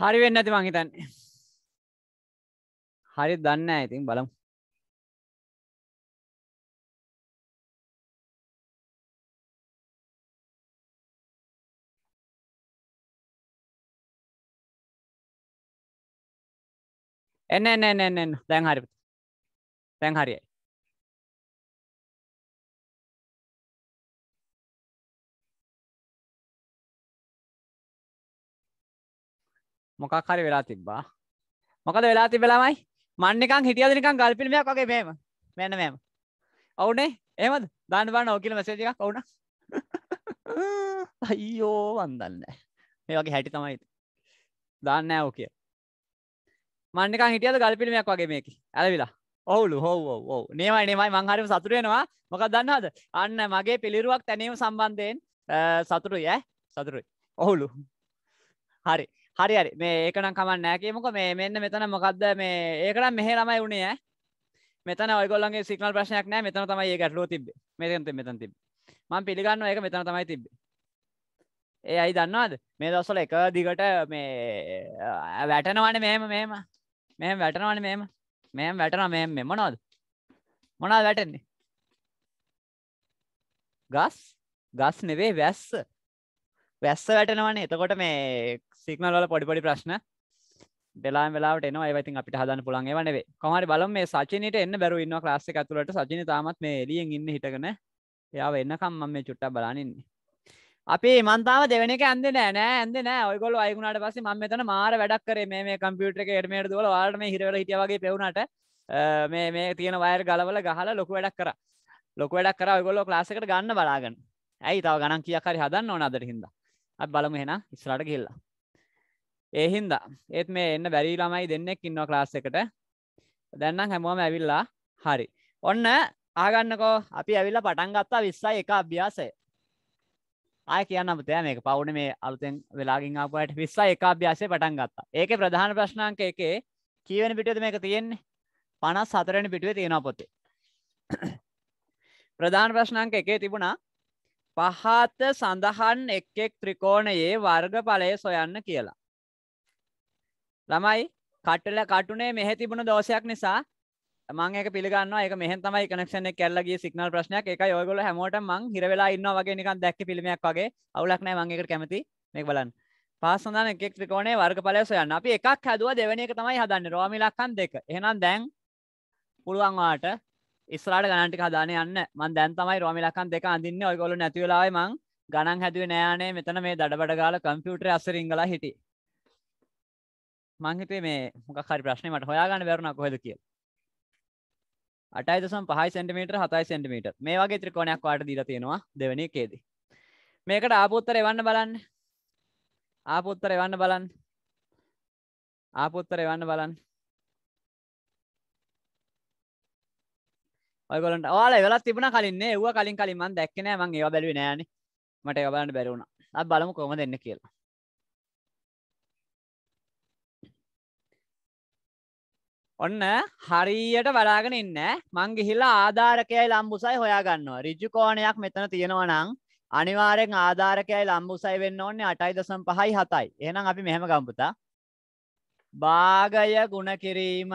හරි වෙන්න ඇති මංහිතන්නේ හරි දන්න ඇතින් බලමු එන්න එන්න එන්න එන්න දැන් හරි දැන් හරියි මොකක් හරි වෙලා තිබ්බා මොකද වෙලා තිබෙලාමයි මන්නකං හිටියදනිකං ගල්පිල්මයක් වගේ මේම මෙන්න මෙම ඔවුනේ ඒමද දන්න බන්න ඕකිල මසේජ එකක් ඔවුන අයියෝ වන්දන්න මේ වගේ හැටි තමයි දන්න ඕ කිය මන්නක හිටියද ගල්පිල්මයක් වගේ මේක ඇලවිලා ඔවුලු හෝ ඔව නේමයි නේමයි මංහරම සතුරයෙනවා මොක දන්නහද අන්න මගේ පිළිරුවක් තැනීම සම්බන්ධයෙන් සතුරු යෑ සතුරුයි ඔහුලු හරි හරි හරි මේ ඒකනම් කමන්න නෑකමක මේ මෙන්න මෙතන මොකක්ද මේ ඒකනම් මෙහ ළමයි වුණේ මෙතන ඔයගොල්ලන්ගේ සිගනල් ප්‍රශ්නයක් නෑ මෙතන තමයි ඒ ගැටලුව තිබ්බේ මෙතන මෙතන තිබ්බේ මම පිළිගන්නවා ඒක මෙතන තමයි තිබ්බේ ඒ අයි දන්නවද මේ දවස්වල එක දිගට මේ වැටනවනේ මෙහෙම මෙහෙම මෙහෙම වැටනවනේ මෙහෙම මෙහෙම වැටනවා මෙහෙම මෙහෙම මොනවද මොනවද වැටෙන්නේ ගස් ගස් නෙවේ වැස්ස වැස්ස වැටනවනේ එතකොට මේ සිගනල් වල පොඩිපොඩි ප්‍රශ්න වෙලා වෙලාට එන ඇති අපිට හදන්න පුළන් වනේ කොමරි බලම් මේ සචනට එන්න බැරු ඉන්න ලාස්ස ඇතුලට සජන තාමත් මේ එලියෙන් ඉන්න හිටගෙන එයාව එන්නකම් මම මේ චුට්ට බලානින්නේ අපි මන්තාව දෙවන ඇද නෑ ඇද නෑ ඔයගොල අයගුණට පස ම මෙතන මාර වැඩක් කර මේ කම්පියුට එක එඩමේට දල වාටම හිරවට හිටවගේ පෙවුණට මේ මේ තියෙන වයර් ගලවල ගහලා ලොකු වැඩක් කර ලොක වැඩක් කර ඔයගොල්ල ලාසකට ගන්න බලාගන්න ඇයි තව ගණන් කියකරි හදන්න ඕන අදර හිද අත් බලම හෙන ඉස්රට කියල්ලා ඒහින්දා ඒත් මේ එන්න බැරි ළමයි දෙන්නෙක් ඉන්න ක්ලාස් එකට දැන්නම් හැමෝම ඇවිල්ලා හරි ඔන්න ආගන්නකෝ අපි ඇවිල්ලා පටන් ගත්තා විස්සයි එක අභ්‍යාසය ආය කියන්න අමතෑ මේක පවුන මේ අලුතෙන් වෙලාගින් අපට විස්සයි එක අභ්‍යාසය පටන් ගත්තා ඒක ප්‍රධාන ප්‍රශ්නාංක එකේ කීවෙන පිටුවද මේක තියෙන්නේ පනස් සතරෙන පිටුවේ තියෙන පොතේ ප්‍රධාන ප්‍රශ්නාංක එකේ තිබුණා පහත සඳහන් එක් එක් ත්‍රිකෝණයේ වර්ගඵලය සොයන්න කියලා ළමයි කට්ටල කටුනේ මෙහ තිබුණ දෝෂයක් නිසා මංක පිගන්න එක මෙහ තමයි කනක්ෂන කෙල්ලගේ සිගනල් ප්‍රශ්නයක් එක යොගොල හැමෝට මං හිරවෙලා ඉන්න වගේ නිකන් දැක්ක පිළිමයක් වගේ අවුලක්නෑ මංගේකට කැමති මෙක් බලන්න පාසඳන එකෙක් ත්‍රිකෝණේ වර්ග පලස යන්න අපි එකක් හැදුව දෙවන එක තමයි හදන්න රෝමිලක්කන් දෙක එහෙනම් දැන් පුළුවන්වාට ඉස්ලාට ගණටි හදාන යන්න මන් දැන් තමයි රෝමිලක්කන් දෙක අඳන්න ඔයගොලු නැතිවෙලායි මං ගණන් හැදුව නෑනේ මෙතන මේ දඩබඩ ගාල කම්පියුටර අසරිංගලා හිටිය මංහිතේ මේ මොක හරි ප්‍රශ්නීමට හොයාගන්න බැරුණ කොහෙද කිය අටයි දසම් පහයි සෙන්ටිමීට හතයි සෙන්ටිමීට මේ වගේ ත්‍රිකෝණයක් වාට දීලා තියෙනවා දෙවැනි එකේදී මේකට ආපොත්තර එවන්න බලන්න ආපොත්තර එවන්න බලන්න ආපොත්තර එවන්න බලන්න ඔයගොලන්ට ඔයාලා වෙලා තිබුණ කලින්නේ ඌව කලින් කලින් මන් දැක්කේ නෑ මං ඒවා බැලුවේ නෑනේ මට ඒවා බලන්න බැරි වුණා අපි බලමු කොහොමද එන්නේ කියලා ඔන්න හරියට බලාගෙන ඉන්න මං ගිහිල්ලා ආධාරකයයි ලම්බුසයි හොයාගන්නවා ඍජුකෝණයක් මෙතන තියෙනවා නම් අනිවාර්යෙන් ආධාරකයයි ලම්බුසයි වෙන්න ඕනේ 8.57යි එහෙනම් අපි මෙහෙම ගමු පුතා භාගය ಗುಣ කිරීම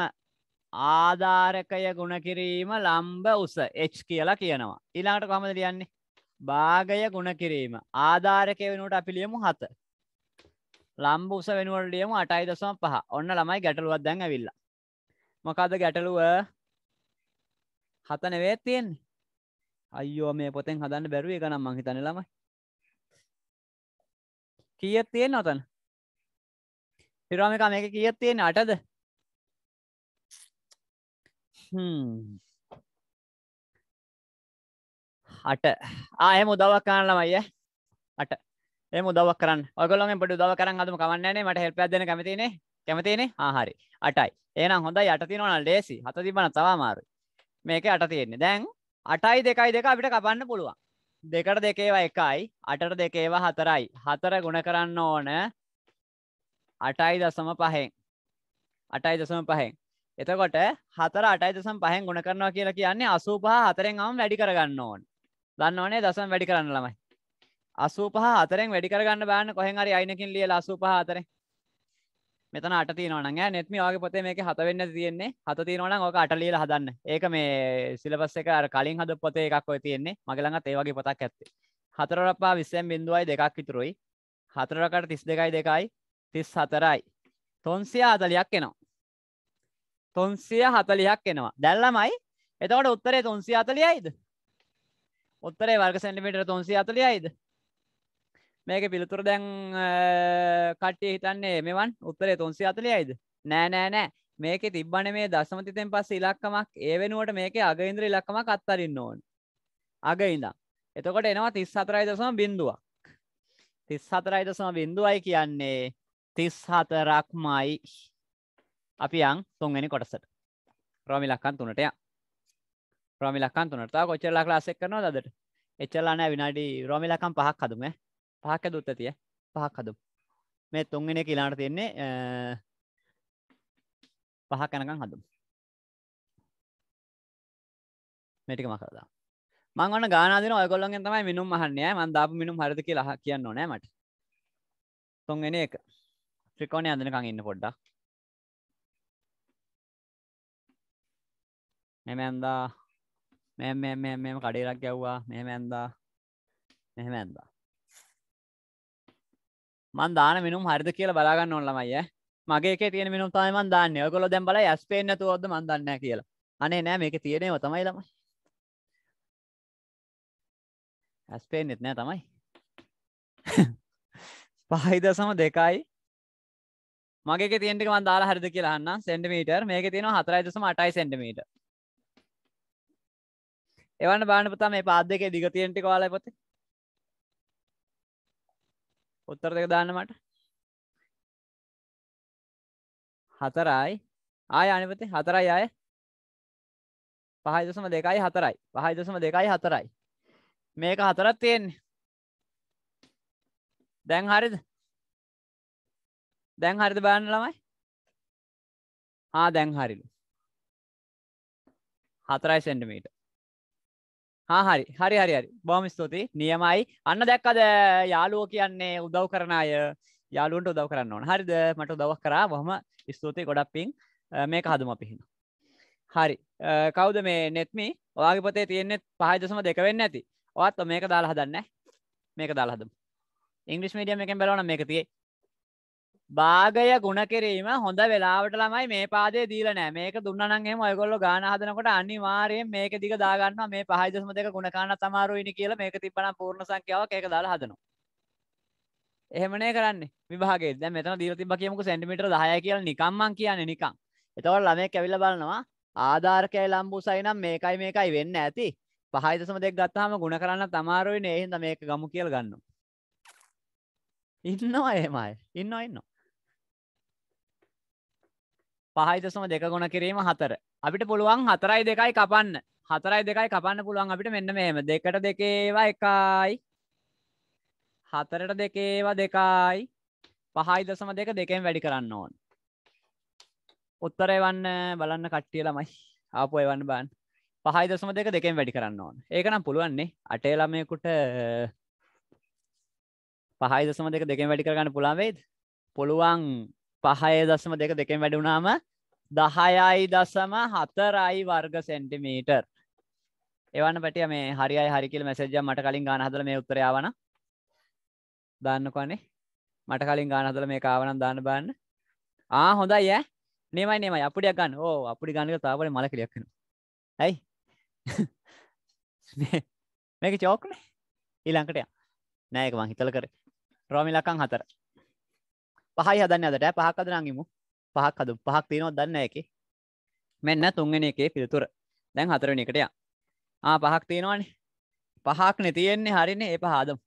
ආධාරකය ಗುಣ කිරීම ලම්බ උස h කියලා කියනවා ඊළඟට කොහමද ලියන්නේ භාගය ಗುಣ කිරීම ආධාරකය වෙනුවට අපි ලියමු 7 ලම්බ උස වෙනුවට ලියමු 8.5 ඔන්න ළමයි ගැටලුවක් දැන් ඇවිල්ලා මොකද ගැටලුව හත නෙවේත් තියෙන්නේ අයියෝ මේ පොතෙන් හදන්න බැරුව එක නම් මංහිතන ළමයි කියත් තියෙන් නොතන් පිරාමික මේක කියත් තියෙන අටද අට ආය මුදවක් කරන්න ළමයිය අට ඒ මුදවක් කරන්න ඔගොලොම පොඩි දව කරන්න අදම කවන්නන්නේ මට හෙල්පයක් දෙන කැමතිනේ කැමතිනේ ආහරි අටයි ඒනම් හොඳ යට තිනවන ලේසි හත තිබන තවාමාරු මේක අට තියෙන්නේ දැන් අටයි දෙකයි දෙක අපිට කපන්න පුළුවන් දෙකට දෙකේවා එකයි අටට දෙකේවා හතරයි හතර ගුණ කරන්න ඕන අටයි දසම පහෙන් අටයි දසම පහෙන් එතකොට හතර අටයි දසම් පහෙන් ගුණ කරනවා කියලා කියන්නේ අසූපහ හතරෙන් අම වැඩි කරගන්න ඕන දන්න ඕනේ දසම් වැඩි කරන්න ළමයි අසූපහ හතරෙන් වැඩි කරගන්න බෑන්න කොහෙන් හරි අයිනකින් ලියලා අසූපහ හතරෙන් මෙතන අට තියනවන නෙත්ම වගේ පොතේ මේක හතවෙන්න තියෙන්නේ හත තියෙනවන ඕක අටලියල හදන්න ඒක මේ සිලබස් එක කලින් හද පොතේ එකක් ඔය තියෙන්නේ මගළඟ ඒවගේ පොතක් ඇත්තේ හතරරපා විස්සයෙන් බිඳුවයි දෙකක් ඉතුරුයි හතරකට තිස් දෙකයි දෙකයි තිස් හතරයි තොන්සිය හතලයක් එනවා තොන්සිය හතලියක් එනවා දැල්ලමයි එතකට උත්තරේ තොන්සිය අතලියයිද උත්තරේ වර්ග සැන්ටිමිට තොන්සිය අතලියයිද මේක පිළිතුර දැන් කට්ටිය හිතන්නේ මෙවන් උත්තරේ තුන්සි අතලයයිද නෑ නෑ නෑ මේක තිබ්බන මේ දසමතිතෙන් පස්ස ඉලක්කමක් ඒ වෙනුවට මේක අගඉන්ද්‍ර ඉලක්කමක් අත්තරින්න ඕන් අගඉඳම් එතකොට එනවා තිස් හතරයි දසම බින්දුවක් තිස් හතරයි දසම බින්දුවයි කියන්නේ තිස් හතරක්මයි අපි යන් තුන්වැනි කොටසට ප්‍රමිලක්කන් තුනටය ප්‍රමිලක්කන් තුනට කොච්චරලා ලාසෙක් කරනවා දට එච්චලානෑ විනාඩි රෝමිලකම් පහක් හදුමේ පහක්කද උත්තතිය පහක්කදු මේ තුන්ගෙන කියලාට තියෙන්නේ පහ කැනකම් හදුම් මෙටික මකරදා මංවන ගානදන ඔයගොල්ලන්ගෙන් තමයි මිනුම් අහන්නය මන්දාපු මිනුම් හරිද කියලා කියන්න ඕනෑ මට තුන්ගෙන එක ත්‍රිකෝණය අදනකං ඉන්න පොඩ්ඩක් මෙම ඇන්දා මෙම කඩේරක් ගැව්වා මෙම ඇන්දා මෙහෙම ඇන්දා මන් දාන මෙනුම් හරිද කියලා බලාගන්න ඔන්නලමයි මගේ තියෙන මෙනුම් තමයිම දාන්න ඔකොල දැම් බල ඇස්පේන්න තුවොද මන්දන්න කියලා අනේ නෑ මේක තියෙනේ තමයි ළමයි ඇස්පේන්නෙත් නෑ තමයි පහයිද සම දෙකයි මගේ තියෙන්ටක වන්දාලා හරිද කියලාන්න සෙන්ඩමීටර් මේක තියෙන හතරයිදසම අටයි සෙන්ඩමීට එවන්න බානපතා මේ පාදක දිග තියෙන්ටි කාලයි පොතේ උත්තර දෙක දාන්න මට හතරයි ආය අනිපති හතරයි අය පහයි දසම දෙකයි හතරයි පහයි දසම දෙකයි හතරයි මේක හතරත් තියෙන්නේ දැන් හරිද දැන් හරිද බාන්න ළමයි ආ දැන් හරිලු හතරයි සෙන්ටිමීටර් හාහරි හරි හරි හරි බොම ස්තුති නියමයි අන්න දැක්කද යාලුවෝ කියන්නේ උදව් කරන අය යාලුවන්ට උදව් කරන්න ඕන හරිද මට උදවක් කරා බොහම ස්තුතියි ගොඩක් පින් මේක හදම පිහින හරි කවුද මේ නෙත්මි ඔයාගේ පොතේ තියෙන්නේ පහදසම දෙක වෙන්න ඇති ඔත් මේක දාලා හදන්න මේක දාලා හදමු ඉංග්‍රිස් මීඩියම් එකෙන් බලවන මේක තියෙයි භාගය ගුණ කිරීම හොඳ වෙලාවට ළමයි මේ පාදේ දීලා නෑ මේක දුන්නනම් එහෙම ඔයගොල්ලෝ ගාන හදනකොට අනිවාර්යයෙන් මේක දිග දාගන්නවා මේ 5.2 ගුණ ගන්නත් අමාරුයිනේ කියලා මේක තිබ්බනම් පූර්ණ සංඛ්‍යාවක් ඒක දාලා හදනවා එහෙමනේ කරන්නේ විභාගයේ දැන් මෙතන දීලා තිබ්බා කියමුකෝ සෙන්ටිමීටර 10යි කියලා නිකම් මං කියන්නේ නිකම් එතකොට ළමයෙක් ඇවිල්ලා බලනවා ආධාරකයයි ලම්බුසයි නම් මේකයි මේකයි වෙන්න ඇති 5.2 ගත්තාම ගුණ කරන්න අමාරුයිනේ ඒ හින්දා මේක ගමු කියලා ගන්නවා ඉන්නවා එහෙමයි ඉන්නවා ඉන්නවා පහයිදසම දෙක ගොන කිරීම හතර අපිට පුළුවන් හතරයි දෙකයි කපන්න හතරයි දෙකයි කපන්න පුළුවන් අපිට මෙන්න මෙහෙම දෙකට දෙකේවා එකයි හතරට දෙකේවා දෙකයි පහයි දසම දෙක දෙකෙන් වැඩි කරන්න ඕන් උත්තර එවන්න බලන්න කට්ටිය ළමයි ආපු එවන්න බන් පහයි දසම දෙක දෙකෙන් වැඩි කරන්න ඕන ඒක නම් පුළුවන්නේ අටේ ළමයකුට පහයි දසම දෙක දෙකෙන් වැඩි කරගන්න පුළාවේද පුළුවන් පහය දශම දෙක දෙකෙන් වැඩුනාම දහයයි දසම හතරයි වර්ග සෙන්ටිමීටර් එවන්න පැටිය මේ හරියි හරිකිල් මැසජ මට කලින් ගාන හදල මේ උත්තරයාවන දන්නකොනේ මට කලින් ගාන හදල මේ කාවනම් දාන්න බන්න ආ හොඳයි ය නෙමයි නෙමයි අපිට ගන්න ඕ අපිට ගන්නක තාවල මලකිලියක්න ඇයි මේක චෝක්නේ ඊළංකටය නෑක මං හිතල කර රෝමිලකං හතර පහයි හදන්න අදට පහක් අදරංගිමු පහක් හදු පහක් තියනොත් දන්න ඇකි මෙන්න තුන්ගෙන එකේ පිළිතුර දැන් හතරන එකටය ආ පහක් තියෙනවානේ පහක් නැතියෙන්නේ හරින ඒ පහාදම්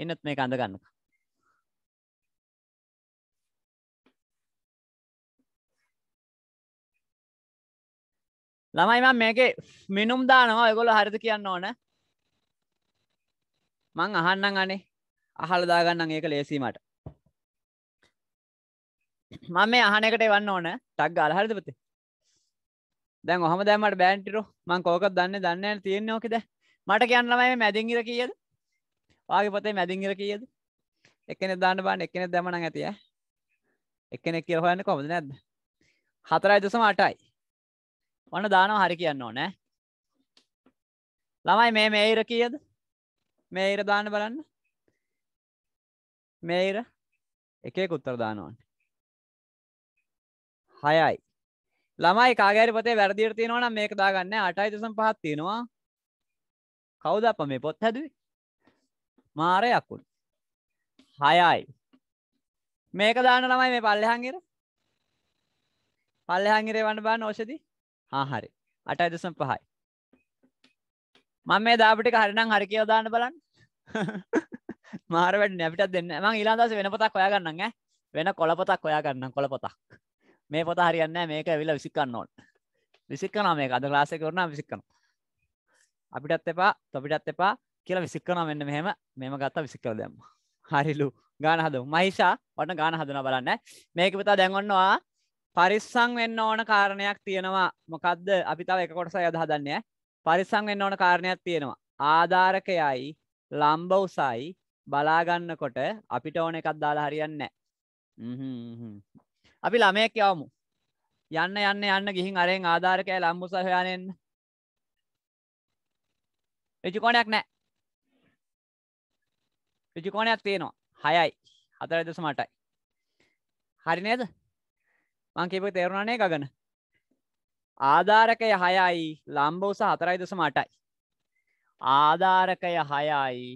එන්නත් මේ කඳගන්නක ළමයි මම මේකේ මිනුම් දානවා ඔයගොල්ලෝ හරිද කියන්න ඕන මං අහන්නම් අනේ අහලා දාගන්නම් ඒක ලේසියි මට මම මේ අහනකට එවන්න ඕන ටක් ගාල හරිද පුතේ දැන් ඔහම දැන් මට බෑන්ටිරෝ මං කෝකක් දන්නේ දන්නේ නැහැ තියෙන්නේ ඕකේද මට කියන්න ළමයි මේ මැදින්ගිර කීයද වාගේ පොතේ මැදින්ගිර කීයද එක්කෙනෙක් දාන්න බලන්න එක්කෙනෙක් දැම නම් ඇති ඈ එක්කෙනෙක් කියලා හොයන්නේ කොහොමද නැද්ද 4.8යි වන්න දානවා හරි කියන්න ඕනේ ළමයි මේ මේ ඉර කීයද මේ ඉර දාන්න බලන්න මේ ඉර එකේ උත්තර දානවා හයයි ළමයි කාගෑරි පතේ වැරදිර තියෙනවන මේක දාගන්න අටයි දෙසම් පහත් තියෙනවා කවුද අප මේ පොත් හැදුවේ මාරය අකුල් හයයි මේක දාන ළමයි මේ පල්ලෙහංගිර පල්ලෙහංගිරේ වන්න බාන්න ඕෂදි හාහරි අටයි දෙසම් පහයි මම මේ දාපටික හරිනම් හරි කියව දාන්න බලන්න මාර වැඩ නැපිටත් දෙන්න මං ඊලාදස වෙන පොතක් ඔයා ගන්නන් ඈ වෙන කොළපොතක් ඔයා ගන්න කොළපොතක් මේ පොත හරියන්න මේක විල්ල විසික්කන්න ඕන් විසික්කන මේ අද ලාසය කරන විසික්කන අපිටත් එපා තොපිටත් එපා කියලා විසික්කන මෙන්න මෙහෙම මෙම ගත්තා විසික්කර දෙම හරිලු ගාන හදු මහිෂා වන්න ගාන හදන බලන්න මේක පතා දැන්ගන්නවා පරිස්සං වෙන්න ඕන කාරණයක් තියෙනවා මොකක්ද අපි තව එක කොටස යද හදන්නේ පරිස්සං වෙන්න ඕන කාරණයක් තියෙනවා ආධාරකයයි ලම්බ උසයි බලාගන්නකොට අපිට ඕන එකක් දාලා හරියන්න අපි ළමයෙක් යවමු යන්න යන්න යන්න ගිහින් අරෙන් ආධාරකය ලම්බුස හොයානෙන්න රිජිකෝණයක් නෑ රිජිකෝණයක් තියෙනවා හයයි හතර දෙස මටයි හරි නේද මං කියපු තේරුණානේ ගගන ආධාරකය හයයි ලම්බ උස හතරයි දෙස මටයි ආධාරකය හයයි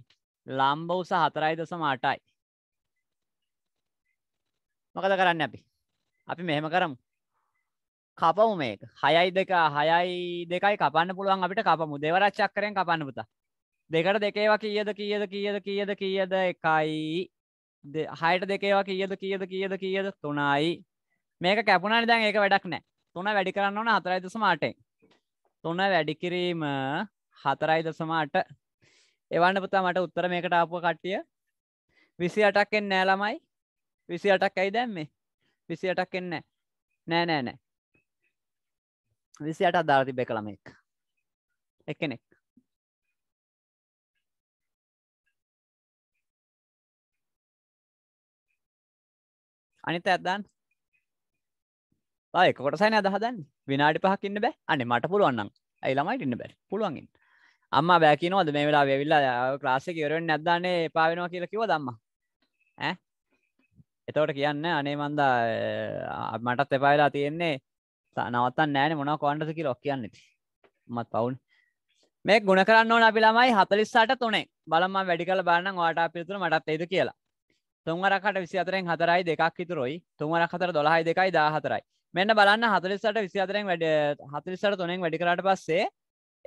ලම්බ උස හතරයි දෙස මටයි මොකද කරන්න අපි අපි මෙහෙම කරමු කපමු මේක හයයි දෙක හයයි දෙකයි කපන්න පුළුවන් අපිට කපමු දෙවරච්චක් කරෙන් කපන්න පුතා දෙකට දෙකේවා කියද කියද කියද කියද කියද එකයි හයට දෙකේවා කියද කියද කියද කියද තුනයි මේක කැපුණනි දැන් ඒක වැඩක් නෑ තුන වැඩි කරන්න ඕන හතරයි දසමාටෙන් තුන වැඩිකිරීම හතරයි දසමාට එවන්න පුතා මට උත්තර මේකට ආපුුව කට්ටිය විසි අටක්ෙන් නෑළමයි විසි අටක් ඇයි දැම්මේ විසියටක් එන්න නෑ නෑ නෑ විසියට අදාර තිබ්බ කළමෙක් එකනෙක් අනිත ඇත්දන් ඒක කොටසයින අදහදන් විනාඩි පහකින්න බෑ අනේ මට පුළුවන්න්න ඇයි ළමයිට ඉන්න බැ පුළුවන්ගින් අම්ම බැකිනවද මේ වෙලා වෙවිල්ලා ක්‍රාසක යවරෙන් නැදදානේ පාවෙනවා කියලා කිව දම්ම ඇ එතවට කියන්න අනේ මන්දා මටත් එපායලා තියෙන්නේ නවත්තන් නෑන මොන කොන්ඩසකි ලොක් කියන්න ති මත් පවුන් මේ ගුණ කරන්න ඕන අපිලාමයි හතලිස්සාට තුනේ බලම වැඩි කල බාන්න වාට පිතුර මටත් ඒද කියලා තුන්වරකට විසිතරෙන් හතරයි දෙකක් විතුරයි තුන්වර හතර දොළහයි දෙකයි දා හතරයි මෙන්න බලන්න හතලිස්සට විසිතරෙන් වැඩ හතලිස්සට තුනෙන් වැඩිකරට පස්සේ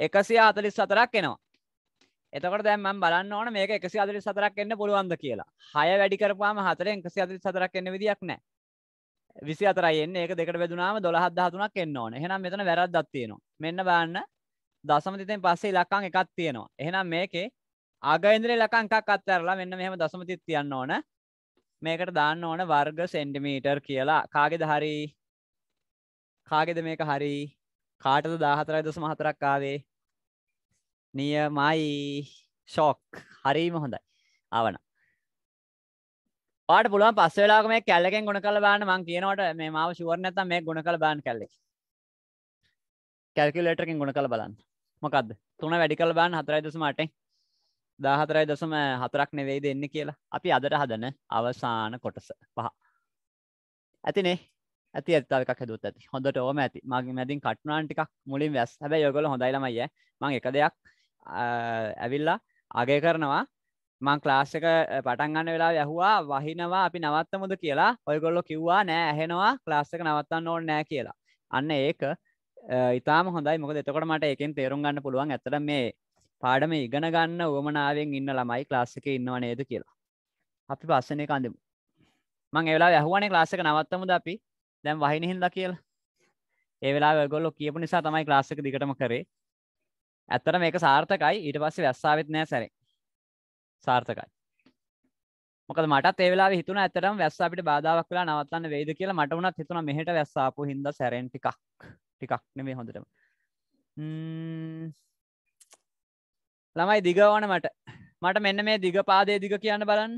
එකසිය හතලිස් සතරක් එනවා එතකොට දැන් මම බලන්න ඕන මේක 144ක් එන්න පුළුවන්ද කියලා. 6 වැඩි කරපුවාම 4 144ක් එන්න විදියක් නැහැ. 24යි එන්නේ. ඒක දෙකට බෙදුනාම 12 13ක් එන්න ඕන. එහෙනම් මෙතන වැරද්දක් තියෙනවා. මෙන්න බලන්න දශම තිතෙන් පස්සේ ඉලක්කම් එකක් තියෙනවා. එහෙනම් මේකේ අග ඉඳලා ඉලක්කම් එකක් අත්හැරලා මෙන්න මෙහෙම දශම තිත තියන්න ඕන. මේකට දාන්න ඕන වර්ග සෙන්ටිමීටර් කියලා. කාගේද හරි? කාගේද මේක හරි? කාටද 14.4ක් ආවේ? නියමයි ශෝක් හරීම හොඳයි ආවන පාට පුළුවන් පස් වෙලාම මේ කැල්ලකෙන් ගුණ කළ බාන මං කියනවට මේ මාව ශුවරනැත මේ ගුණ කළ බාන් කැල්ලෙක් කැල්කිලේටකින් ගුණ කළ බලන්න මොකක්ද තුන වැඩි කළ බාන් හතරයි දසම අටේ දාහතරයි දසම හතරක් නෙවෙයි දෙන්න කියලා අපි අදට හදන අවසාන කොටස පහ ඇතිනේ ඇති ඇතාවක හැදුවත් ඇති හොඳට ඕම ඇති මගේ මැදින් කට්නාන්ටික් මුලින් වැස් හැබ යොගොල හොඳයිලමයිය මං එක දෙයක් ඇවිල්ලා අගේ කරනවා මං ක්ලාශ්ක පටන්ගන්න වෙලා යැහවා වහිනවා අපි නවත්තමුද කියලා ඔයගොල්ලො කිව්වා නෑ ඇහෙනවා ක්ලාස්සක නවත්තන්න ඕන්න නෑ කියලා අන්න ඒක ඉතාම හොඳයි මොක දෙතකොට මට එකෙන් තේරුම් ගන්න පුළුවන් ඇතර මේ පාඩම ඉගෙන ගන්න ඕමනාවෙන් ඉන්න ළමයි ක්ලාස්සික ඉන්නවා නේද කියලා අපි පස්සනය කඳමු මං එවෙලා ඇහුවනේ ලාස්සක නවත්තමුද අපි දැම් වහිනහිල්ලා කියලා ඒවෙලා ගොල්ලො කියපු නිසා තමයි ලාස්සක දිගටම කරේ ඇත්තට මේක සාර්ථකයි ඊට පස්සේ වැස්සාවෙත් නෑ සැරේ සාර්ථකයි මොකද මටත් ඒ වෙලාවේ හිතුණා ඇත්තටම වැස්ස අපිට බාධාවක් වෙලා නවත්තන්න වෙයිද කියලා මට වුණත් හිතුණා මෙහෙට වැස්ස ආපු හින්දා සැරෙන් ටිකක් ටිකක් නෙමෙයි හොඳටම ළමයි දිග ඕන මට මට මෙන්න මේ දිග පාදේ දිග කියන්න බලන්න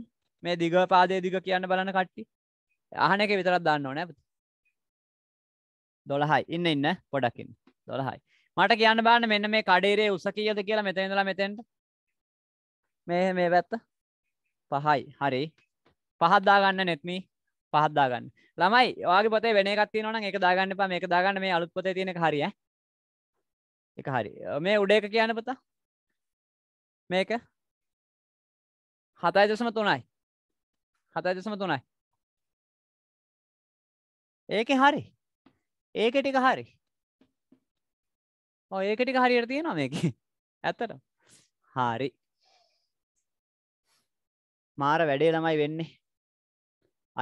මේ දිග පාදේ දිග කියන්න බලන්න කට්ටි අහන එක විතරක් දන්න ඕනේ දොළහයි ඉන්න ඉන්න පොඩකින් දොළහයි මට කියන්න බාන්න මෙන්න මේ කඩේරේ උස කියද කියලා මෙතනදලා මෙතෙන්ට මේ මේ පැත්ත පහයි හරි පහත්දාගන්න නෙත්මී පහත්දාගන්න ළමයි වාගේ පොතේ වෙන එකත් තියෙනවනම් ඒක දාගන්න එපා මේක දාගන්න මේ අලුත් පොතේ තියෙන එක හරි ඈ එක හරි මේ උඩ එක කියන්න පුතා මේක හතයි දශම තුනයි හතයි දශම තුනයි ඒක හරි ඒක ටික හරි ඔය ඒක ටික හරියට තියෙනවා මේක ඇත්තට හාරි මාර වැඩේ ළමයි වෙන්නේ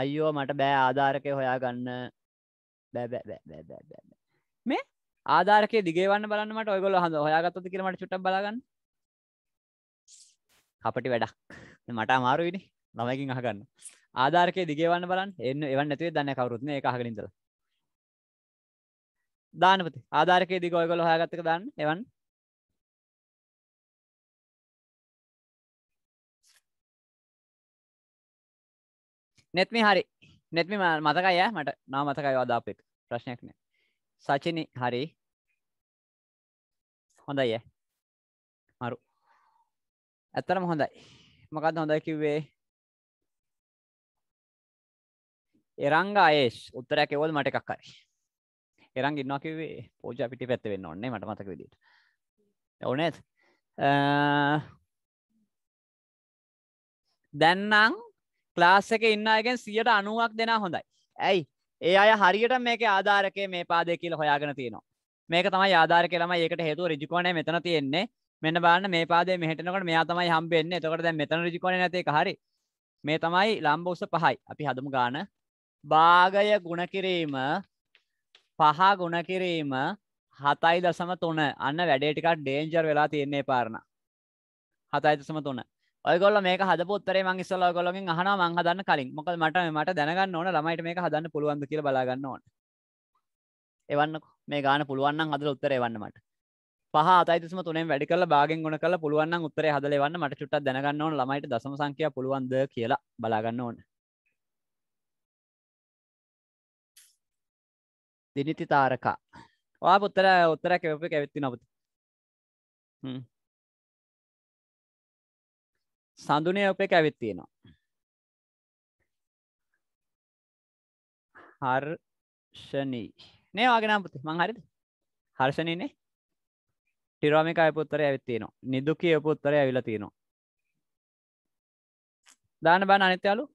අයියෝ මට බෑ ආධාරකය හොයා ගන්න බැබැ මේ ආධාරක දිගේවන්න බලන්නට ඔයගොල හඳ හොයාගත්ත කිරමට චුට්ට බලගන්න අපටි වැඩක් මට අමාරුවිනි ළමයකින් අහගන්න ආධාරකය දිගේවන්න බලන් එන්න එවන්න ඇතුවේ දන්න කවරුත්න එක අහගනින්දලා දානපති ආධාරකයේදී ගොයගොල්ල හොයාගත්තක දාන්න එවන් නෙත්මි හරි නෙත්මි මතකයි ඈ මට නම මතකයි වදාපු එක ප්‍රශ්නයක් නෑ සචිනි හරි හොඳයි ඈ මරු ඇත්තටම හොඳයි මොකද්ද හොඳයි කිව්වේ එරංග අයේෂ් උත්තරයක් එවොත් මට එකක් හරි එරන් ඉන්නවා කිව්වේ පෝජා පිටි පැත්ත වෙන්න ඕනේ මට මතක විදිහට. ඕනේද? දැන් නම් ක්ලාස් එකේ ඉන්න අයගෙන් 90ක් දෙනා හොඳයි. ඇයි? ඒ අය හරියට මේකේ ආධාරකයේ මේ පාදේ කියලා හොයාගෙන තියෙනවා. මේක තමයි ආධාරකය ළමයි ඒකට හේතුව ඍජුකෝණය මෙතන තියෙන්නේ. මෙන්න බලන්න මේ පාදේ මෙහෙට යනකොට මෙයා තමයි හම්බෙන්නේ. එතකොට දැන් මෙතන ඍජුකෝණය නැති එක හරි. මේ තමයි ලම්බ උස පහයි. අපි හදමු ගාන. භාගය ගුණ කිරීම පහ ගුණ කිරීම හතයි දසම තුන අන්න වැඩේටිකක් ඩේන්ජර් වෙලා තියන්නේ පාරණ හතයි දසම තුන ඔයගොල්ල මේ හද පුත්තර මං ස්සල ගොලින් හන මං හදන්න කලින් මොක මට මට දැනගන්න ඕන ළමයිට මේ හදන්න පුළුවන්ද කියල බලාගන්න ඕන එවන්න මේ ගාන පුළුවන් හදල උත්තර එවන්න මට පහ අතයිතුම තුනේ වැඩි කල බාගෙන් ගුණ කල පුළුවන් උත්තර හදලවන්න මට චුට්ට දැනගන්න ඕන ළමයිට දසම සංකය පුළුවන්ද කියලා බලාගන්න ඕන දිනිති තාරකා වා පොත්තර උත්තර කැවප කැවිත්ති නොබත සඳුනය ඔපේ කැවිත්තියෙනවා හර්ෂණී නේ වගෙන පුති මං හරිද හර්ෂණීනේ ටිරෝමිකය පුත්තර ඇවිත්තියනවා නිදුකිය පුත්තර ඇවිලතියනවා දාන බාන අනිත්‍යයාලු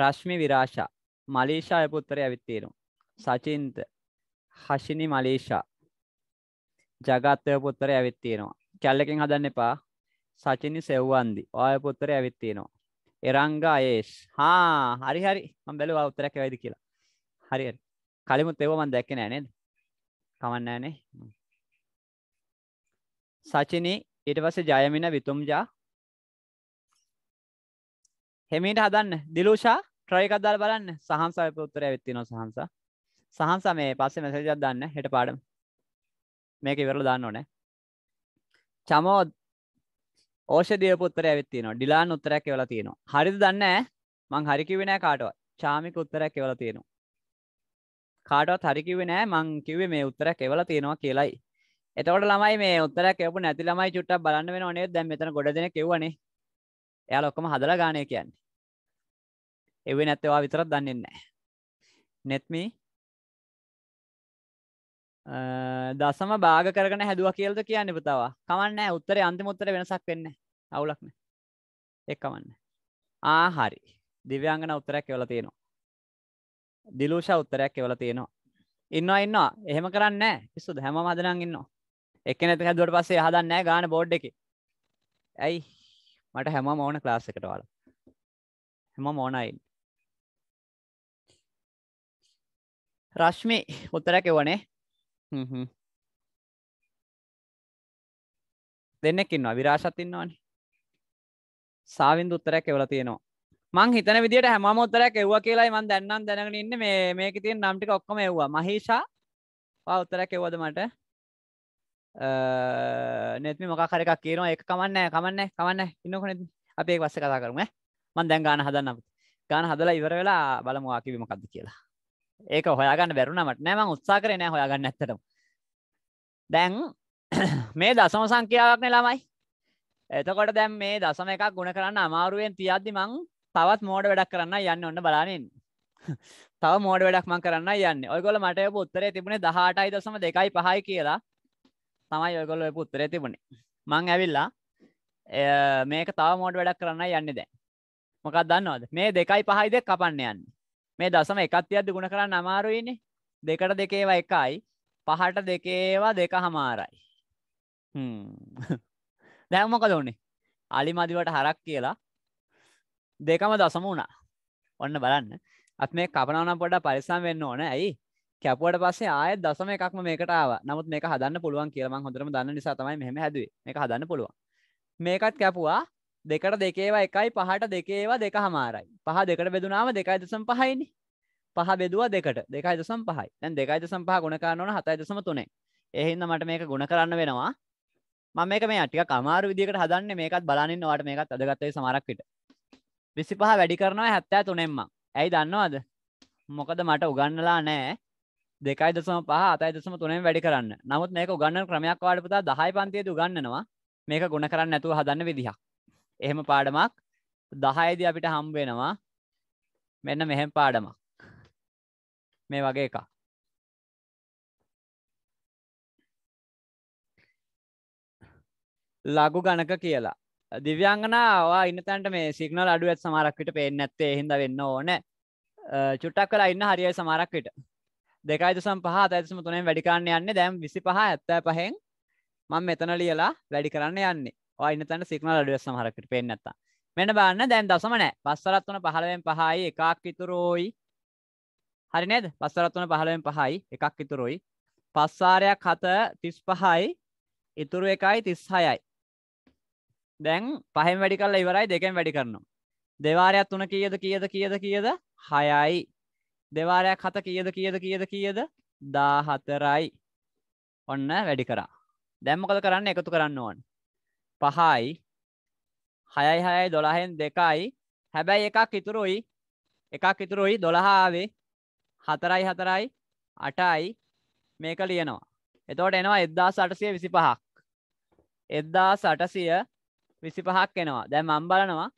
රශ්මි විරාශා මලේෂා යපුත්තර ඇවිත්තේනවා සචින්ත හශිනි මලේෂා ජගත්තය පුත්තර ඇවිත්තේනවා කැල්ලකින් හදන්න එපා සචිනි සෙව්වන්දි ආය පුත්තර ඇවිත්තේනවා එරංග අයේෂ් හා හරි හරි මම බැලුවා උත්තරයක් ඇවිද කියලා හරි හරි කලිමුත් ඒව මම දැක්කේ නෑ නේද කමක් නෑ නේ සචිනි ඊට පස්සේ ජයමින විතුම්ජා හෙමීට හදන්න දිලූෂා ට්‍රයකක්දාල් බලන්න සහම් සය පුත්තර ඇවිත්තිනවා සහන්ස සහන්ස මේ පස්සේ මෙසජත් දන්න හෙට පාඩම් මේක ඉවරල දන්න ඕනෑ චමෝ ඕෂදිය පුත්තර ඇවිත්තිනවා ඩිලාන් උත්තරයක් එවල තියෙනවා හරිද දන්න මං හරිකිවෙනෑ කාටව චාමික උත්තරයක් එවල තියෙනවා කාටවත් හරිකිවෙනෑ මං කිවේ මේ උත්තරයක් එවල තියෙනවා කියලයි එතකොට ළමයි මේ උත්තරයක් එවපු නැති ළමයි චුට්ටක් බලන්න වෙනව නේද දැන් මෙතන ගොඩ දෙනෙක් එව්වනේ එයාලා ඔක්කොම හදලා ගානේ කියන්නේ එවේ නැත්තවා විතරත් දන්නෙන්නේ නෙත්මි දසම භාග කරන හැදුව කියලද කියන්න පතාව කමන්න උත්තර අන්තිමුත්තර වෙනසක් වෙන්න අවුලක්න එක්කමන්න ආහරි දිව්‍යංගන උත්තරයක් එවල තියෙනවා දිලූෂ උත්තරයක් එවල තියෙනවා ඉන්නවා ඉන්නවා එහෙම කරන්න කිස්සුද හැම මදනං ඉන්න එක නැති හැදුවට පස්සේ හදන්න ගාන බෝඩ් එක ඇයි මට හැම මෝන ලාස් එකට වල හැම මෝනයින් රශ්මි උත්තර කෙවනේ දෙන්නෙක්කින්න විරාශත්තින්නවානි සාවින්දු උත්තරයක් එවල තියෙනවා මං හිතන විදිට හැම ොත්තරයක් එව්ව කියලායි මන් දැන්නම් දැනගෙන ඉන්න මේ මේක තියෙන් නම්ටි ඔක්කොම එව්වා මහිෂා පවත්තරක් එව්වද මට නැත්ම මොක කරක් කියනවා එක කමන්නෑ කමන්න කමන්න ඉන්නකොන අපේ වස්ස කතා කරම මන් දැන් ගාන හදන්න ගාන හදලා ඉවර වෙලා බලමවාකිවීමකක්ද කියලා ඒක හොයාගන්න බැරුණමට නෑ මං උත්සා කරේ නෑ හොයාගන්න ඇත්තටම දැන් මේ දසම සංඛ්‍යාවක්නේ ළමයි එතකොට දැන් මේ දසම එකක් ගුණ කරන්න අමාරුවෙන් තියද්දි මං තවත් මෝඩ වැඩක් කරන්න යන්න ඔන්න බලන්න ඉන්න. තව මෝඩ වැඩක් මං කරන්න යන්න. ඔයගොල්ලෝ මට ඔය උත්තරේ තිබුණේ 18.25යි කියලා. තමයි ඔයගොල්ලෝ ඔය උත්තරේ තිබුණේ. මං ඇවිල්ලා මේක තව මෝඩ වැඩක් කරන්න යන්නේ දැන්. මොකක්ද දන්නවද? මේ 2යි 5යි දෙක කපන්න යන්නේ. මේ දසම එකත්තියක්ද ගුණ කරන්න අමාරුයිනේ දෙකට දෙකේවා එකයි පහට දෙකේවා දෙක හමාරයි දැම්මකද ඕනේ අලි මදිවට හරක් කියලා දෙකම දසම වුණා ඔන්න බලන්න අත් මේ කපනවනම් පොඩ පරිසම් වෙන්න ඕන ඇයි කැපුවට පස්සේ ආය දසම එකක්ම මේකටාව නමුත් මේක හදන්න පුළුවන් කියලම හොඳරම දන්න නිසා තමයි මෙහම හැදුවේ මේ හදන්න පුළුවන් මේකත් කැපුවා දෙකට දෙකේවා එකයි පහට දෙකේවා දෙක හමාරයි පහ දෙකට බෙදුනාම දෙකයි දසම් පහයිනි පහ බෙදවා දෙකට දෙකයි දසම් පහයි දැන් දෙකයි දසම් පහ ගුණකාරනවන හතයි දසම තුනේ එහෙන්න මට මේක ගුණ කරන්න වෙනවා මම මේක මේ අටික අමාරු විදිකට හදන්න මේකත් බලන්න වාට මේකත් අදගත්තේ සමරක්විට විසි පහ වැඩි කරනවා හැත්තෑ තුනෙම්ම ඇයි දන්නවාද මොකද මට උගන්නලා නෑ දෙකයි දසම පහ අතයි දසම තුනෙන් වැඩි කරන්න නමුත් මේක උගන්න ක්‍රමයක් වාඩපුතා දහයි පන්තියද උගන්නනවා මේක ගුණ කරන්න ඇතුව හදන්න විදිහක් එහෙම පාඩමක් දහයද අපිට හම්බෙනවා මෙන්න මෙහෙම පාඩමක් මේ වගේ එකක් ලගු ගණක කියලා දිව්‍යංගනාවා ඉන්න තැන්ට මේ සිගනල් අඩුවත් සමරක්විට පේෙන් ඇත්තේ හිද වෙන්න ඕන චුට්ටක් කලා ඉන්න හරිය සමරක්විට දෙකයිතු සම් පහ ඇතම තුනෙන් වැඩිකාන්න යන්නේ දැම් විසි පහ ඇත්ත පහෙන් මං මෙතන ලියලා වැඩි කරන්න යන්නේ ඉන්න තැන සිගනල් අඩුව සමහරකට පෙන්නත්තා මෙන්න බන්න දැන් දසමන පස්සරත් වන පහළවෙන් පහයි එකක් ඉතුරෝයි හරි නේද පස්සරත් වන පහළවෙන් පහයි එකක් ඉතුරුයි පස්සාරයක් හත තිස් පහයි ඉතුරු එකයි තිස් හයයි දැන් පහෙන් වැඩි කරලා ඉවරයි දෙකෙන් වැඩි කරනවා දෙවාරයක් තුන කියද කියද කියද කියද හයයි දෙවාරයක් හත කියද කියද කියද කියද දාහතරයි ඔන්න වැඩි කරා දැම්මකද කරන්න එකතු කරන්න ඕන් පහයි හයයි හයයි දොළහෙන් දෙකයි හැබැයි එකක් ඉතුරුයි එකක් ඉතුරුයි දොළහාවේ හතරයි හතරයි අටයි මේක ලියනවා එතෝට එනවා එද්දා සටසිය විසි පහක් එද්දා සටසිය විසි පහක් එනවා දැ මම් බලනවා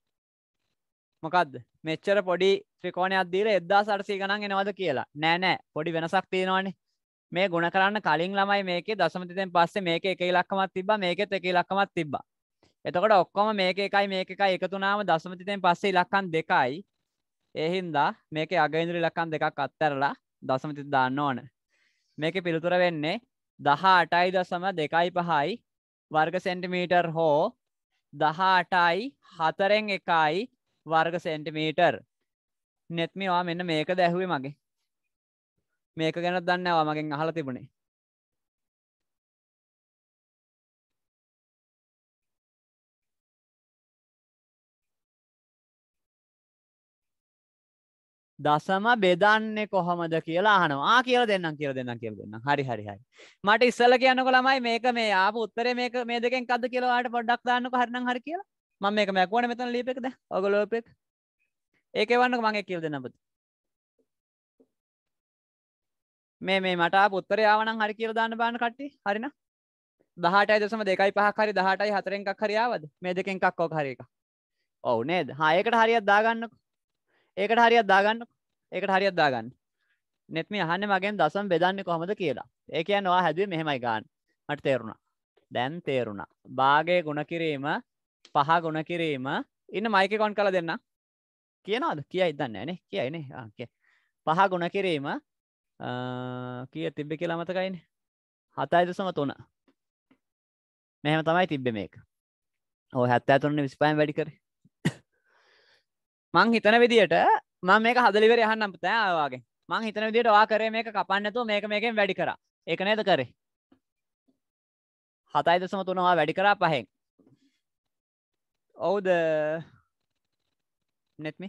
මොකක්ද මෙච්චර පොඩි ත්‍රිකෝණයක් දීලා එද්දා සටසී ගණන් එනවද කියලා නෑනෑ පොඩි වෙනසක් තියෙනවානේ මේ ගුණ කරන්න කලින් ළමයි මේකේ දශමතිතෙන් පස්සේ මේක එක ඉලක්කමක් තිබ්බා මේකෙත් එක ඉලක්කමක් තිබ්බා එතකොට ඔක්කොම මේක එකයි මේක එකයි එකතුනාම දශමතිතෙන් පස්සේ ඉලක්කම් දෙකයි. ඒ හින්දා මේකේ අග ඉඳලා ඉලක්කම් දෙකක් අත්හැරලා දශමතිත දාන්න ඕන. මේකේ පිළිතුර වෙන්නේ 18.25යි වර්ග සෙන්ටිමීටර් හෝ 18යි 4න් 1යි වර්ග සෙන්ටිමීටර්. net මේවා මෙන්න මේකද ඇහුවේ මගේ. මේක ගැනත් දන්නේ නැහැ මගෙන් අහලා තිබුණේ. දසම බෙදන්නේ කොහොමද කියලා අහනවා කියලා දෙන්නම් කියලා දෙන්නම් කියලා දෙන්නම් හරි හරි හරි මට ඉස්සෙල්ලා කියන්නකො ළමයි මේක මේ ආපු උත්තරේ මේක මේ දෙකෙන් කද්ද කියලා ඔයාලට පොඩ්ඩක් දාන්නකො හරිනම් හරි කියලා මම මේක මැකුවනේ මෙතන ලීප් එක දැන් ඔයගොල්ලෝ ලීප් එක ඒකේ වන්නකො මම ඒක කියලා දෙන්නම් පුතේ මේ මේ මට ආපු උත්තරේ ආවනම් හරි කියලා දාන්න බලන්න කට්ටිය හරිනම් 18යි දශම 2යි 5ක් හරි 18යි 4ෙන් එකක් හරි ආවද මේ දෙකෙන් එකක් ඔක හරි එකක් ඔව් නේද හා ඒකට හරියක් දාගන්නකො ඒකට හරියක් දාගන්න ඒකට හරියක් දාගන්න නෙත් මේ අහන්න මගෙන් දසම් බෙදන්නේ කොහොමද කියලා ඒ කියන්නේ ඔයා හැදුවේ මෙහෙමයි ගන්න මට තේරුණා දැන් තේරුණා භාගය ගුණ කිරීම පහ ගුණ කිරීම ඉන්න මයික කොන් කළ දෙන්න කියනවාද කියයි දන්නේ නේ කියයිනේ ආ කිය පහ ගුණ කිරීම කිය තිබ්බ කියලා මතකයිනේ හතයි දශම තුන මෙහෙම තමයි තිබ්බේ මේක ඔය 73 නේ 25 වැඩි කරේ මං හිතන විදියට මං මේක හදලිවර යහන්න තෑවාගේ මං හිතන විදිට වා කරේ මේක කපන්නතු මේක මේකෙන් වැඩි කර ඒක නේද කරේ හතයි දෙසම තුනවා වැඩි කරා පහෙන් ඔවුද නෙත්මි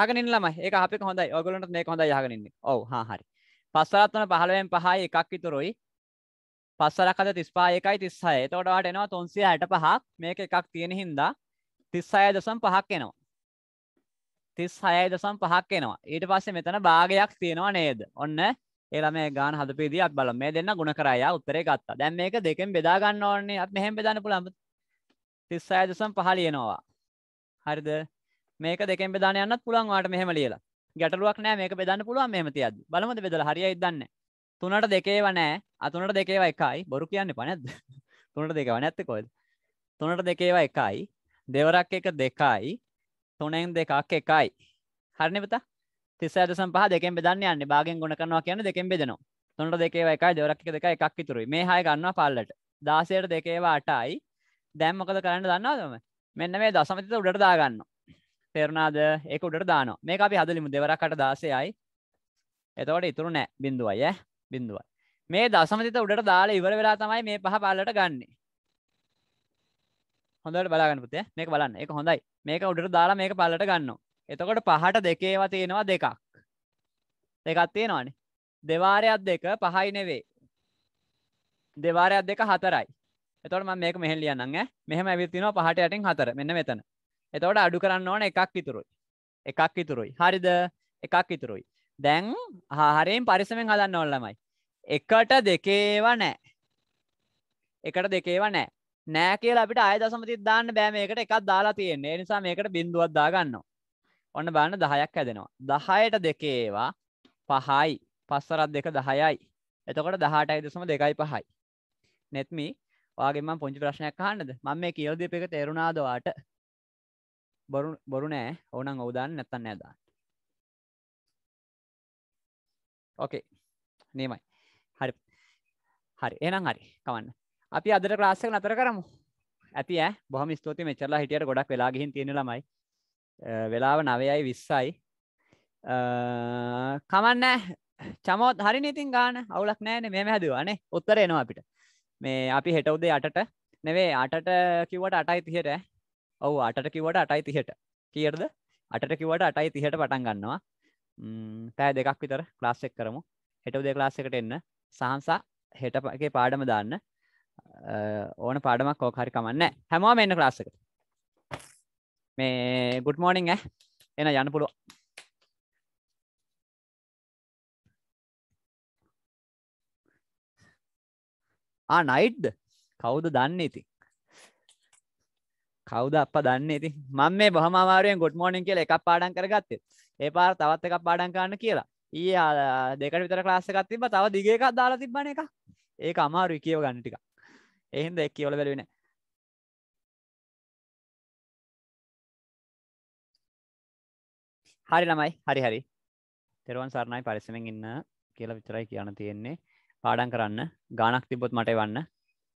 ආගනින් ළමයි ඒක අපි හොඳයි ඔගලන්ට මේ හොඳ යාගනින්නේ ඔව හරි පස්සරත්වන පහළුවෙන් පහයි එකක් විතුරුයි පස්සරකද තිස්පා එකයි තිස්සාය තෝටවාට එනවා තුන්සිය ඇයට පහක් මේක එකක් තියෙන හින්දා තිස්සාය දසම් පහක් එනවා තිස් හයයි දසම් පහක් එනවා ඊට පස්සේ මෙතන භාගයක් තියෙනවා නේද ඔන්න ඒලා මේ ගාන හදපේදීත් බල මේ දෙන්න ගුණ කරයා උත්තරේ ගත්තා දැන් මේක දෙකෙන් බෙදා ගන්න ඕනේ අපි මෙහෙම බෙදන්න පුළුවන් 36 දසම් 5 ලියනවා හරිද මේක දෙකෙන් බෙදාන යන්නත් පුළුවන් ඔයාලට මෙහෙම ලියලා ගැටලුවක් නෑ මේක බෙදන්න පුළුවන් මෙහෙම තියද්දි බලමුද බෙදලා හරියයිද දන්නේ තුනට දෙකේව නෑ අතුනට දෙකේව එකයි බොරු කියන්නේ පණද්ද තුනට දෙකේව නැත්තේ කොහෙද තුනට දෙකේව එකයි දෙවරක් එක දෙකයි තුනෙන් දෙකක් එකයි හරිනිපතා තිස්ස ඇදසම් පහ දෙකෙන් බෙදන්න යන්න බාගෙන් ගුණ කරනවා කියන දෙකෙන් බෙදනවා තුනට දෙකේව එකයි දෙවරක් එක දෙක එකක් ඉතුරුයි මේ හය ගන්නවා පල්ලට දාසයට දෙකේවා අටයි දැම් මොකද කරන්න දන්නවාදම මෙන්න මේ දසමතිත උඩට දාගන්න තෙරුණාද ඒක උඩට දානවා මේක අපි හදලිමු දෙවරක්කට දාසයයි එතවට ඉතුරු නෑ බිඳුවයි ය බිඳුවයි මේ දසමතිත උඩට දාලා ඉවර වෙලා තමයි මේ පහ පල්ලට ගන්නේ හොඳට බලාගන්න පුතේ මේක බලන්න එක හොඳයි මේක උඩට දාලා මේක පල්ලට ගන්න එතකොට පහට දෙකේවා තියෙනවා දෙකක් දෙකත් තියෙනවානේ දෙවාරයක් දෙක පහයි නෙවේ දෙවාරයක් දෙක හතරයි එතකොට මම මේක මෙහෙන් ලියන්නම් ඈ මෙහෙම ඇවිත් තිනවා පහට යටින් හතර මෙන්න මෙතන එතකොට අඩු කරන්න ඕන එකක් ඉතුරුයි එකක් ඉතුරුයි හරිද එකක් ඉතුරුයි දැන් හාරයෙන් පරිසමෙන් හදන්න ඕන ළමයි එකට දෙකේවා නෑ එකට දෙකේවා නෑ නෑ කියලා අපිට අය දසමතිත් දාන්න බෑ මේකට එකක් දාලා තියෙන්නේ නිසා මේකට බින්දුවත් දාගන්නවා ඔන්න බාන්න දහයක් හැදෙනවා දහයට දෙකේවා පහයි පස්සරත් දෙක දහයයි එතකොට දහටයි දසම දෙකයි පහයි නෙත්මි වාගේම පොංචි ප්‍රශ්නයක් අහන්නද මම මේ කියල දෙප එක තේරුණාද වාට බොරු බොරු නෑ ඕනං ඔවදාන්න නැත්තන් නෑ දාන්න ඕකේ නේමයි හරි හරි එනම් හරි කවන්න අපි අදර ක්ලාස්සක නතර කරමු ඇති ඇ බොහම ස්තුති මෙචරලා හිටියට ගොඩක් වෙලාගිහින් තියෙන ළමයි වෙලාව නවයයි විස්සයි කමන්න චමෝත් හරි නීතින් ගාන අවුලක් නෑන මෙම හැදවානේ උත්තර එනවා අපිට මේ අපි හෙටවුදේ අටට නෙවේ අටට කිවට අටයි තිහට ඔවු අටට කිවට අටයි තිහට කියරද අටට කිවට අටයි තිහට පටන් ගන්නවා තෑ දෙකක් විතර ක්ලාස්සෙක් කරමු හෙටවදේ ක්ලාස්සකට එන්න සහන්සා හෙටගේ පාඩම දාන්න ඕන පාඩමක් කෝකහරි කමන්න හැමෝ මෙන්න ලාස්සක මේ ගුඩ් මෝනිින් එන යන්න පුළුව නයිට්ද කවුද දන්න ඉති කවුද අප දන්න ඉති මම මේ බොහමාවාරයෙන් ගොඩ් මෝනිින් කියල එකක් පාඩන් කරගත්තේ ඒ පාර තවත් එකක් පාඩන් කරන්න කියලා ඒ දෙකට විතර ලාස්සකත් තිබ තව දිගේකක් දාලා තිබ්බන එක ඒක අමාරු කියව ගන්න ටික එහින්ද එක් කියවල බැලුවේ නැහැ. හරි ළමයි. හරි හරි. තෙරුවන් සරණයි පරිස්සමෙන් ඉන්න කියලා විතරයි කියන්න තියෙන්නේ. පාඩම් කරන්න. ගාණක් තිබ්බොත් මට එවන්න.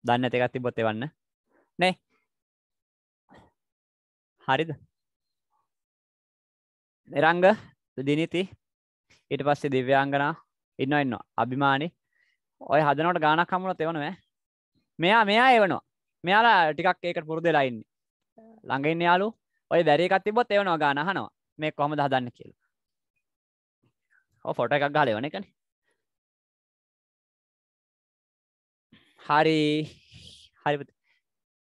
දන්නේ නැති එකක් තිබ්බොත් එවන්න. නේ. හරිද? නිරංග දිනිති ඊට පස්සේ දිව්‍යාංගනා ඉන්නවා ඉන්නවා අභිමානි ඔය හදනකොට ගානක් හම්බුනොත් එවනවා ඈ මෙයා මෙයා එවනවා මෙයාලා ටිකක් ඒකට පුරු දෙලායින්න ළඟන්න යාලු ඔය දැරකත් තිබොත් එවනවා ගාන හනවා මේ කොහම දහදන්න කියල ෆොට එකක් ගාල එවන එකන හරි හරි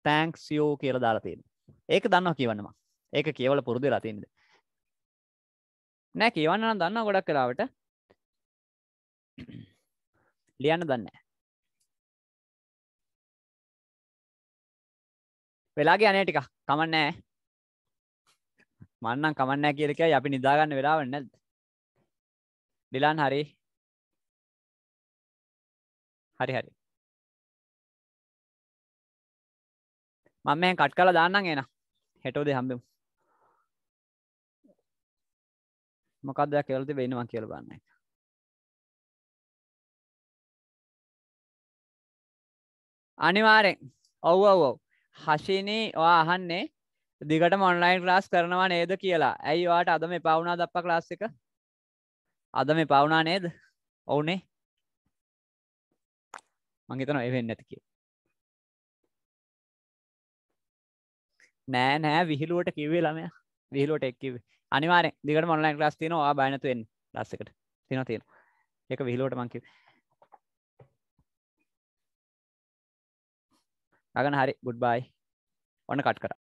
තැන්ක්ස් යෝ කියල දාලතියෙන ඒක දන්න කියවන්නවා ඒක කියවල පුරුදු ලතින්ද නෑ කියවන්න දන්න ගොඩක් කලාවට ලියන්න දන්න වෙලාගේ අනේ ටික කමන්නෑ මන්නම් කමන්නෑ කියලක අපි නිදාගන්න වෙලාවන්න නැද ඩිලාන් හරි හරි හරි මම මේ කට් කලා දාන්නම් එන හෙටෝද හම්බෙමු මොකක්දයක් කෙලති වෙනවා කියල බන්න එක අනිවාරෙන් ඔව් ඔව් ඔව් හශීනී ඔයා අහන්නේ දිගට මොන්ලයින් ක්ලාස් කරනවා නේද කියලා ඇයි වාට අද මේ පවුනා දප්ප ක්ලාස් එක අද මේ පවුනා නේද ඔවුනේ මං හිතනවා ඒ වෙන්නේ නැති කියලා නෑ නෑ විහිළුවට කිව්වේ ළමයා විහිළුවට එක් කිව්වේ අනිවාර්යෙන් දිගට මොන්ලයින් ක්ලාස් තියෙනවා ඔයා බය නැතු වෙන්න ක්ලාස් එකට තියෙනවා තියෙනවා ඒක විහිළුවට මං කිව්වේ අගන හරි ගුඩ්බයි ඔන්න කට් කර